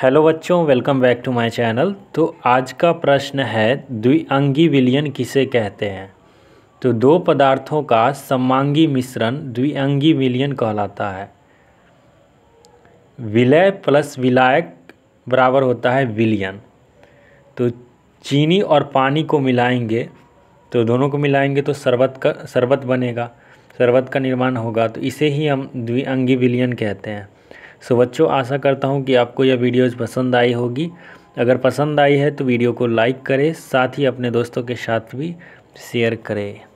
hello बच्चों welcome back to my channel तो आज का प्रश्न है द्विअंगी विलयन किसे कहते हैं तो दो पदार्थों का समांगी मिश्रण द्विअंगी विलयन कहलाता है विलय प्लस विलायक बराबर होता है विलयन तो चीनी और पानी को मिलाएंगे तो दोनों को मिलाएंगे तो शरबत का शरबत बनेगा शरबत का निर्माण होगा तो इसे ही हम द्विअंगी विलयन कहते हैं सो बच्चों आशा करता हूँ कि आपको यह वीडियोज़ पसंद आई होगी अगर पसंद आई है तो वीडियो को लाइक करें साथ ही अपने दोस्तों के साथ भी शेयर करें